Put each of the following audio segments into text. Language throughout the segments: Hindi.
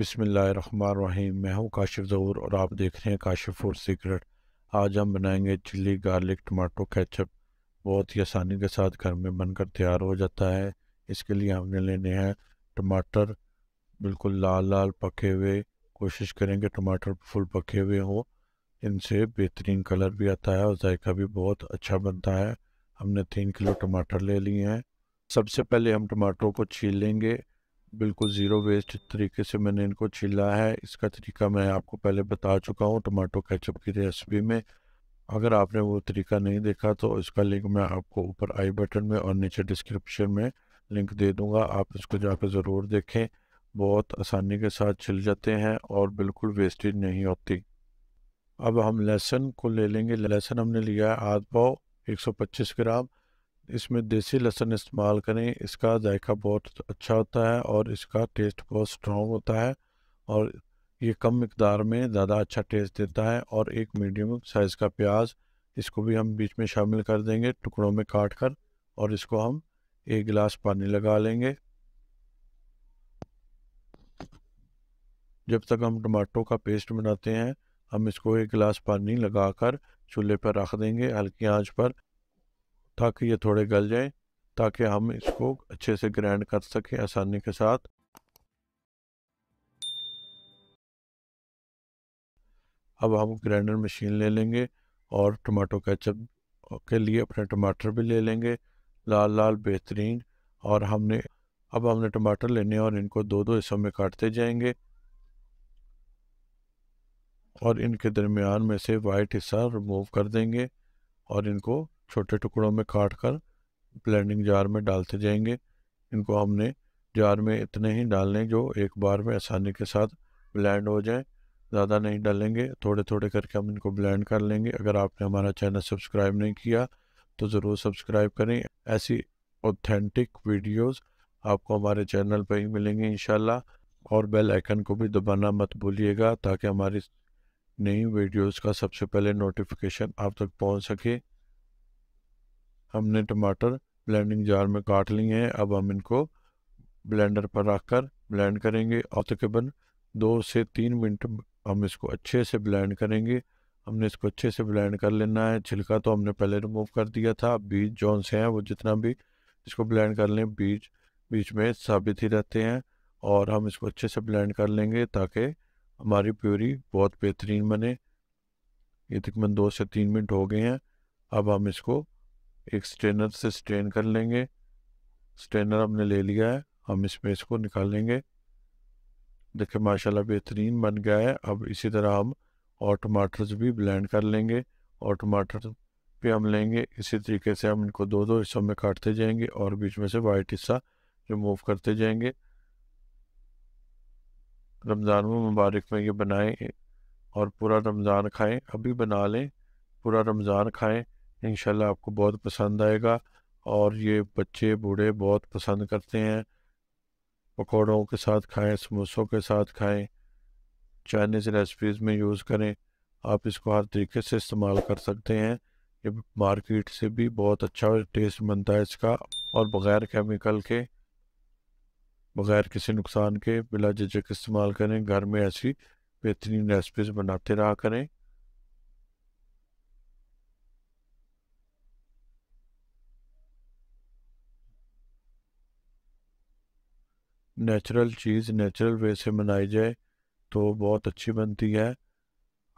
बिसमीम मैं हूँ काशिफ ज़हूर और आप देख रहे हैं काशिफ फूड सीक्रेट आज हम बनाएंगे चिल्ली गार्लिक टमाटो केचप बहुत ही आसानी के साथ घर में बनकर तैयार हो जाता है इसके लिए हमने लेने हैं टमाटर बिल्कुल लाल लाल पके हुए कोशिश करेंगे टमाटर फुल पके हुए हों इनसे बेहतरीन कलर भी आता है और जायका भी बहुत अच्छा बनता है हमने तीन किलो टमाटर ले लिए हैं सबसे पहले हम टमाटरों को छील लेंगे बिल्कुल ज़ीरो वेस्ट तरीके से मैंने इनको छिला है इसका तरीका मैं आपको पहले बता चुका हूँ टमाटो कैचअप की रेसिपी में अगर आपने वो तरीका नहीं देखा तो इसका लिंक मैं आपको ऊपर आई बटन में और नीचे डिस्क्रिप्शन में लिंक दे दूँगा आप इसको जाकर ज़रूर देखें बहुत आसानी के साथ छिल जाते हैं और बिल्कुल वेस्टेज नहीं होती अब हम लहसुन को ले लेंगे लहसुन हमने लिया है आध पाव 125 ग्राम इसमें देसी लहसुन इस्तेमाल करें इसका जायका बहुत अच्छा होता है और इसका टेस्ट बहुत स्ट्रॉन्ग होता है और ये कम मकदार में ज़्यादा अच्छा टेस्ट देता है और एक मीडियम साइज़ का प्याज इसको भी हम बीच में शामिल कर देंगे टुकड़ों में काट कर और इसको हम एक गिलास पानी लगा लेंगे जब तक हम टमाटो का पेस्ट बनाते हैं हम इसको एक गिलास पानी लगाकर चूल्हे पर रख देंगे हल्की आंच पर ताकि ये थोड़े गल जाएं ताकि हम इसको अच्छे से ग्राइंड कर सकें आसानी के साथ अब हम ग्राइंडर मशीन ले लेंगे और टमाटो केचप के लिए अपने टमाटर भी ले लेंगे लाल लाल बेहतरीन और हमने अब हमने टमाटर लेने और इनको दो दो हिस्सों में काटते जाएंगे और इनके दरमियान में से वाइट हिस्सा रिमूव कर देंगे और इनको छोटे टुकड़ों में काट कर ब्लेंडिंग जार में डालते जाएंगे इनको हमने जार में इतने ही डालने जो एक बार में आसानी के साथ ब्लेंड हो जाए ज़्यादा नहीं डालेंगे थोड़े थोड़े करके हम इनको ब्लेंड कर लेंगे अगर आपने हमारा चैनल सब्सक्राइब नहीं किया तो ज़रूर सब्सक्राइब करें ऐसी ऑथेंटिक वीडियोस आपको हमारे चैनल पर ही मिलेंगे इन और बेल आइकन को भी दबाना मत भूलिएगा ताकि हमारी नई वीडियोस का सबसे पहले नोटिफिकेशन आप तक पहुंच सके हमने टमाटर ब्लेंडिंग जार में काट लिए हैं अब हम इनको ब्लेंडर पर रख कर ब्लेंड करेंगे और तकरीबन दो से तीन मिनट हम इसको अच्छे से ब्लेंड करेंगे हमने इसको अच्छे से ब्लेंड कर लेना है छिलका तो हमने पहले रिमूव कर दिया था बीज जौन से हैं वो जितना भी इसको ब्लेंड कर लें बीज बीच में साबित ही रहते हैं और हम इसको अच्छे से ब्लेंड कर लेंगे ताकि हमारी प्यूरी बहुत बेहतरीन बने ये तकरीबन दो से तीन मिनट हो गए हैं अब हम इसको एक स्ट्रेनर से स्ट्रेन कर लेंगे स्ट्रेनर हमने ले लिया है हम इसमें इसको लेंगे देखिए माशाल्लाह बेहतरीन बन गया है अब इसी तरह हम और टमाटर भी ब्लेंड कर लेंगे और टमाटर भी हम लेंगे इसी तरीके से हम इनको दो दो हिस्सों में काटते जाएंगे और बीच में से वाइट हिस्सा रिमूव करते जाएंगे रमज़ान मुबारक में ये बनाएं और पूरा रमज़ान खाएं अभी बना लें पूरा रमज़ान खाएं इन आपको बहुत पसंद आएगा और ये बच्चे बूढ़े बहुत पसंद करते हैं पकौड़ों के साथ खाएं समोसों के साथ खाएं चाइनीज़ रेसिपीज़ में यूज़ करें आप इसको हर तरीके से इस्तेमाल कर सकते हैं ये मार्केट से भी बहुत अच्छा टेस्ट बनता है इसका और बग़ैर केमिकल के बग़ैर किसी नुकसान के बिला झिझक इस्तेमाल करें घर में ऐसी बेहतरीन रेसिपीज़ बनाते रहा करें नेचुरल चीज़ नेचुरल वे से बनाई जाए तो बहुत अच्छी बनती है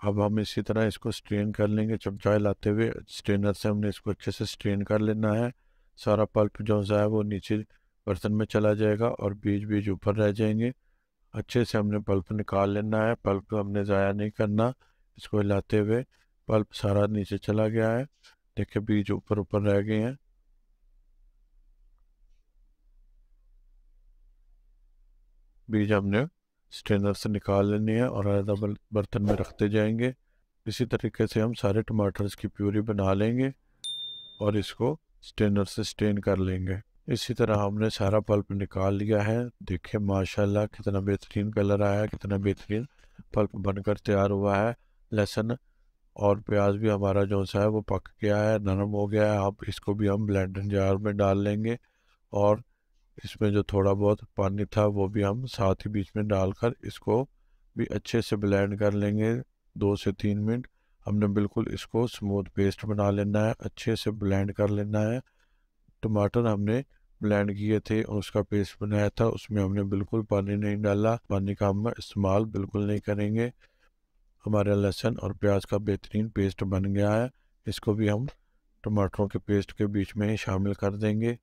अब हम इसी तरह इसको स्ट्रेन कर लेंगे चमचाए लाते हुए स्ट्रेनर से हमने इसको अच्छे से स्ट्रेन कर लेना है सारा पल्प जो है वो नीचे बर्तन में चला जाएगा और बीज बीज ऊपर रह जाएंगे अच्छे से हमने पल्प निकाल लेना है पल्प हमने ज़ाया नहीं करना इसको हिलाते हुए पल्प सारा नीचे चला गया है देखिए बीज ऊपर ऊपर रह गए हैं बीज हमने स्टेनर से निकाल लेनी है और आधा बर्तन में रखते जाएंगे इसी तरीके से हम सारे टमाटर्स की प्यूरी बना लेंगे और इसको स्टेनर से स्टेन कर लेंगे इसी तरह हमने सारा पल्प निकाल लिया है देखिए माशाल्लाह कितना बेहतरीन कलर आया कितना बेहतरीन पल्प बनकर तैयार हुआ है लहसुन और प्याज भी हमारा जो सा है वो पक गया है नरम हो गया है अब इसको भी हम ब्लेंडर जार में डाल लेंगे और इसमें जो थोड़ा बहुत पानी था वो भी हम साथ ही बीच में डालकर इसको भी अच्छे से ब्लेंड कर लेंगे दो से तीन मिनट हमने बिल्कुल इसको स्मूथ पेस्ट बना लेना है अच्छे से ब्लेंड कर लेना है टमाटर हमने ब्लेंड किए थे और उसका पेस्ट बनाया था उसमें हमने बिल्कुल पानी नहीं डाला पानी का हम इस्तेमाल बिल्कुल नहीं करेंगे हमारा लहसुन और प्याज का बेहतरीन पेस्ट बन गया है इसको भी हम टमाटरों के पेस्ट के बीच में ही शामिल कर देंगे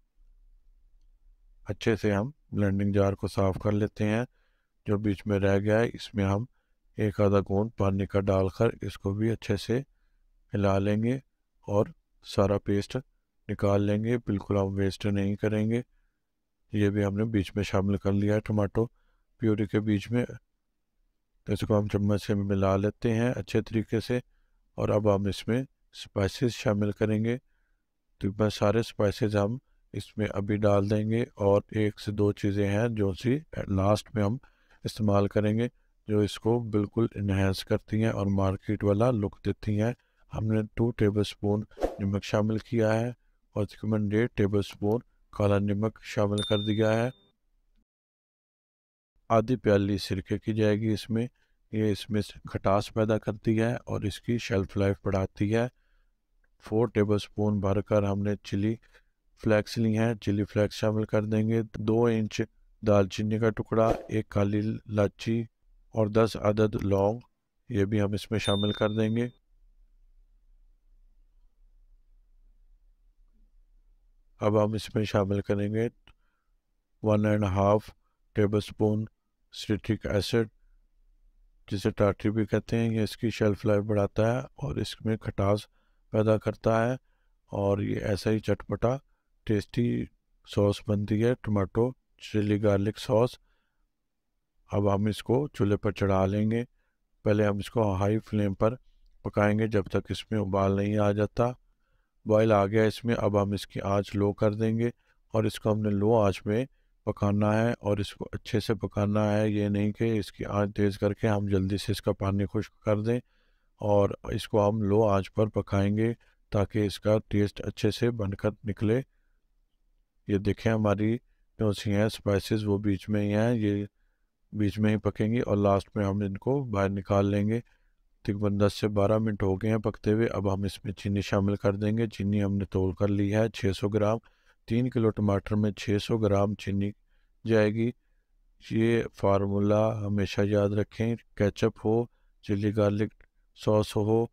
अच्छे से हम ब्लेंडिंग जार को साफ़ कर लेते हैं जो बीच में रह गया है इसमें हम एक आधा गोंद पानी का डालकर इसको भी अच्छे से हिला लेंगे और सारा पेस्ट निकाल लेंगे बिल्कुल हम वेस्ट नहीं करेंगे ये भी हमने बीच में शामिल कर लिया है टमाटो प्यूरी के बीच में इसको हम चम्मच से मिला लेते हैं अच्छे तरीके से और अब हम इसमें स्पाइसेस शामिल करेंगे तो सारे स्पाइसेस हम इसमें अभी डाल देंगे और एक से दो चीज़ें हैं जो सी लास्ट में हम इस्तेमाल करेंगे जो इसको बिल्कुल इन्हेंस करती हैं और मार्केट वाला लुक देती हैं हमने टू टेबल स्पून नमक शामिल किया है और तकरीबन डेढ़ टेबल स्पून काला नमक शामिल कर दिया है आधी प्याली सिरके की जाएगी इसमें ये इसमें खटास पैदा करती है और इसकी शेल्फ लाइफ बढ़ाती है फोर टेबल स्पून भरकर हमने चिली फ्लैक्स ली हैं चिली फ्लैक्स शामिल कर देंगे दो इंच दालचीनी का टुकड़ा एक काली लाची और दस अदद लौंग ये भी हम इसमें शामिल कर देंगे अब हम इसमें शामिल करेंगे one and half tablespoon citric acid जिसे टाटरी भी कहते हैं ये इसकी शेल्फ लाइफ बढ़ाता है और इसमें खटास पैदा करता है और ये ऐसा ही चटपटा टेस्टी सॉस बनती है टमाटो चिली गार्लिक सॉस अब हम इसको चूल्हे पर चढ़ा लेंगे पहले हम इसको हाई फ्लेम पर पकाएंगे जब तक इसमें उबाल नहीं आ जाता बॉयल आ गया इसमें अब हम इसकी आंच लो कर देंगे और इसको हमने लो आंच में पकाना है और इसको अच्छे से पकाना है ये नहीं कि इसकी आंच तेज़ करके हम जल्दी से इसका पानी खुश्क कर दें और इसको हम लो आँच पर पकाएंगे ताकि इसका टेस्ट अच्छे से बनकर निकले ये देखें हमारी जो सी हैं स्पाइसेस वो बीच में ही हैं ये बीच में ही पकेंगी और लास्ट में हम इनको बाहर निकाल लेंगे तकरीबन दस से बारह मिनट हो गए हैं पकते हुए अब हम इसमें चीनी शामिल कर देंगे चीनी हमने तोल कर ली है छः सौ ग्राम तीन किलो टमाटर में छः सौ ग्राम चीनी जाएगी ये फार्मूला हमेशा याद रखें कैचअप हो चिली गार्लिक सॉस हो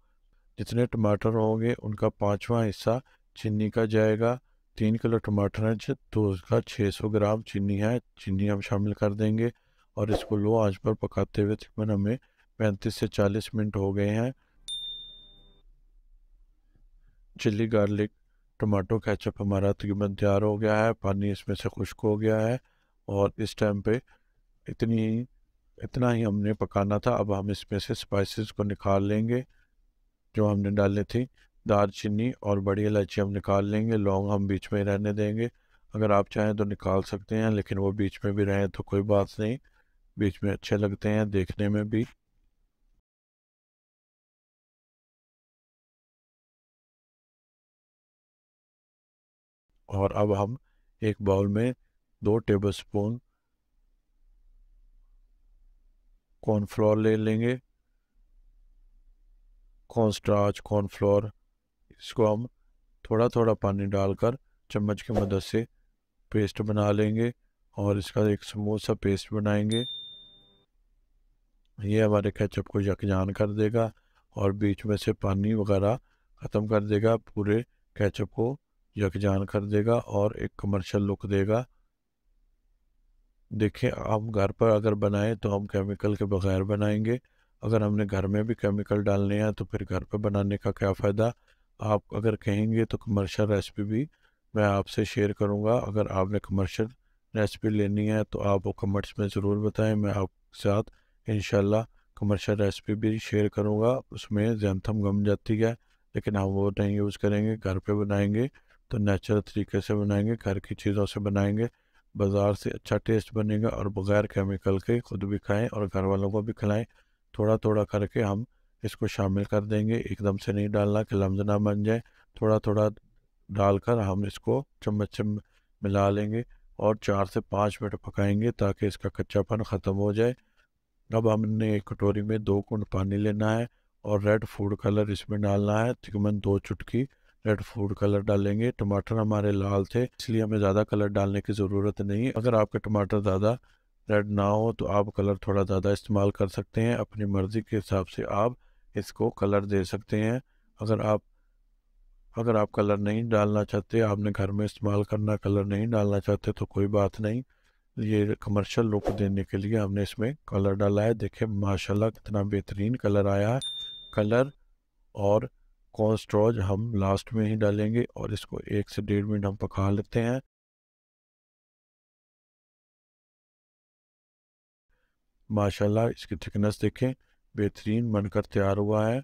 जितने टमाटर होंगे उनका पाँचवा हिस्सा चीनी का जाएगा तीन किलो टमाटर है तो उसका 600 ग्राम चीनी है चीनी हम शामिल कर देंगे और इसको लो आंच पर पकाते हुए तकरीबन हमें 35 से 40 मिनट हो गए हैं चिल्ली गार्लिक टमाटो केचप हमारा तकरीबन तैयार हो गया है पानी इसमें से खुश्क हो गया है और इस टाइम पे इतनी इतना ही हमने पकाना था अब हम इसमें से स्पाइसेस को निकाल लेंगे जो हमने डाले थे दारचीनी और बड़ी इलायची हम निकाल लेंगे लौंग हम बीच में रहने देंगे अगर आप चाहें तो निकाल सकते हैं लेकिन वो बीच में भी रहें तो कोई बात नहीं बीच में अच्छे लगते हैं देखने में भी और अब हम एक बाउल में दो टेबलस्पून कॉर्नफ्लोर ले लेंगे कॉर्न स्टार्च कॉर्नफ्लोर इसको हम थोड़ा थोड़ा पानी डालकर चम्मच की मदद से पेस्ट बना लेंगे और इसका एक स्मूथ सा पेस्ट बनाएंगे ये हमारे केचप को यकजान कर देगा और बीच में से पानी वगैरह ख़त्म कर देगा पूरे केचप को यकजान कर देगा और एक कमर्शियल लुक देगा देखें हम घर पर अगर बनाएं तो हम केमिकल के बगैर बनाएंगे अगर हमने घर में भी केमिकल डालने हैं तो फिर घर पर बनाने का क्या फ़ायदा आप अगर कहेंगे तो कमर्शल रेसिपी भी मैं आपसे शेयर करूँगा अगर आपने कमर्शल रेसिपी लेनी है तो आप वो कमेंट्स में ज़रूर बताएं मैं आपके साथ इन कमर्शल रेसिपी भी शेयर करूँगा उसमें जैनथम गम जाती है लेकिन हम वो नहीं यूज़ करेंगे घर पे बनाएंगे तो नेचुरल तरीके से बनाएंगे घर की चीज़ों से बनाएंगे बाज़ार से अच्छा टेस्ट बनेगा और बग़ैर केमिकल के ख़ुद भी खाएँ और घर वालों को भी खिलाएँ थोड़ा थोड़ा करके हम इसको शामिल कर देंगे एकदम से नहीं डालना कि लम्ज ना बन जाए थोड़ा थोड़ा डालकर हम इसको चम्मच से मिला लेंगे और चार से पाँच मिनट पकाएंगे ताकि इसका कच्चापन ख़त्म हो जाए अब हमने एक कटोरी में दो कुंड पानी लेना है और रेड फूड कलर इसमें डालना है तकरीबन दो चुटकी रेड फूड कलर डालेंगे टमाटर हमारे लाल थे इसलिए हमें ज़्यादा कलर डालने की ज़रूरत नहीं अगर आपके टमाटर ज़्यादा रेड ना हो तो आप कलर थोड़ा ज़्यादा इस्तेमाल कर सकते हैं अपनी मर्ज़ी के हिसाब से आप इसको कलर दे सकते हैं अगर आप अगर आप कलर नहीं डालना चाहते आपने घर में इस्तेमाल करना कलर नहीं डालना चाहते तो कोई बात नहीं ये कमर्शियल लुक देने के लिए हमने इसमें कलर डाला है देखे माशाल्लाह कितना बेहतरीन कलर आया है कलर और कॉन्स्ट्रॉज हम लास्ट में ही डालेंगे और इसको एक से डेढ़ मिनट हम पका लेते हैं माशाल्लाह इसकी थिकनेस देखें बेहतरीन बनकर तैयार हुआ है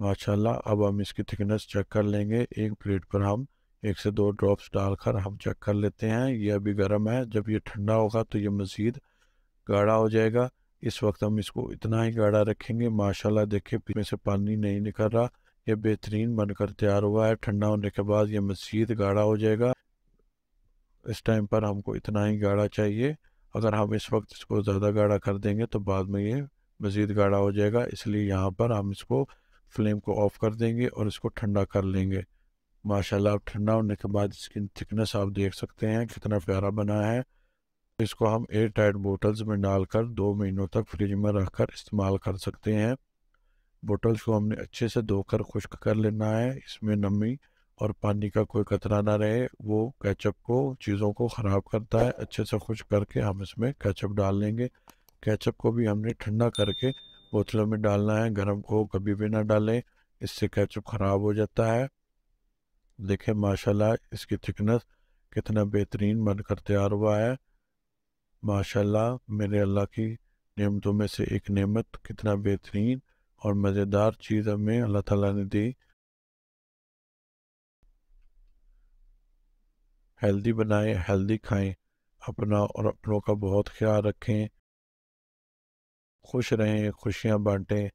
माशाल्लाह अब हम इसकी थिकनेस चेक कर लेंगे एक प्लेट पर हम एक से दो ड्रॉप्स डालकर हम चेक कर लेते हैं यह अभी गर्म है जब ये ठंडा होगा तो ये मज़ीद गाढ़ा हो जाएगा इस वक्त हम इसको इतना ही गाढ़ा रखेंगे माशाल्लाह देखिए में से पानी नहीं निकल रहा यह बेहतरीन बनकर तैयार हुआ है ठंडा होने के बाद यह मज़ीद गाढ़ा हो जाएगा इस टाइम पर हमको इतना ही गाढ़ा चाहिए अगर हम इस वक्त इसको ज़्यादा गाढ़ा कर देंगे तो बाद में ये मज़ीद गाढ़ा हो जाएगा इसलिए यहाँ पर हम इसको फ्लेम को ऑफ़ कर देंगे और इसको ठंडा कर लेंगे माशाल्लाह अब ठंडा होने के बाद इसकी थिकनेस आप देख सकते हैं कितना प्यारा बना है इसको हम एयर टाइट बोटल्स में डालकर दो महीनों तक फ्रिज में रख कर इस्तेमाल कर सकते हैं बोटल्स को हमने अच्छे से धोकर खुश्क कर लेना है इसमें नमी और पानी का कोई कतरा ना रहे वो कैचअप को चीज़ों को ख़राब करता है अच्छे से खुश्क करके हम इसमें कैचअप डाल लेंगे कैचअप को भी हमने ठंडा करके बोतलों में डालना है गर्म को कभी भी ना डालें इससे कैचअप ख़राब हो जाता है देखें माशाल्लाह इसकी थिकनेस कितना बेहतरीन बनकर तैयार हुआ है माशाल्लाह मेरे अल्लाह की नियमतों में से एक नेमत कितना बेहतरीन और मज़ेदार चीज़ हमें अल्लाह ताला ने दी हेल्दी बनाएं हेल्दी खाएं अपना और अपनों का बहुत ख्याल रखें खुश रहें खुशियाँ बाँटें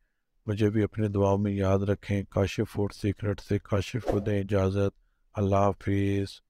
मुझे भी अपने दुआओं में याद रखें काशिफ फूड सीक्रेट से काशिफ को दें इजाज़त अल्लाह हाफिज़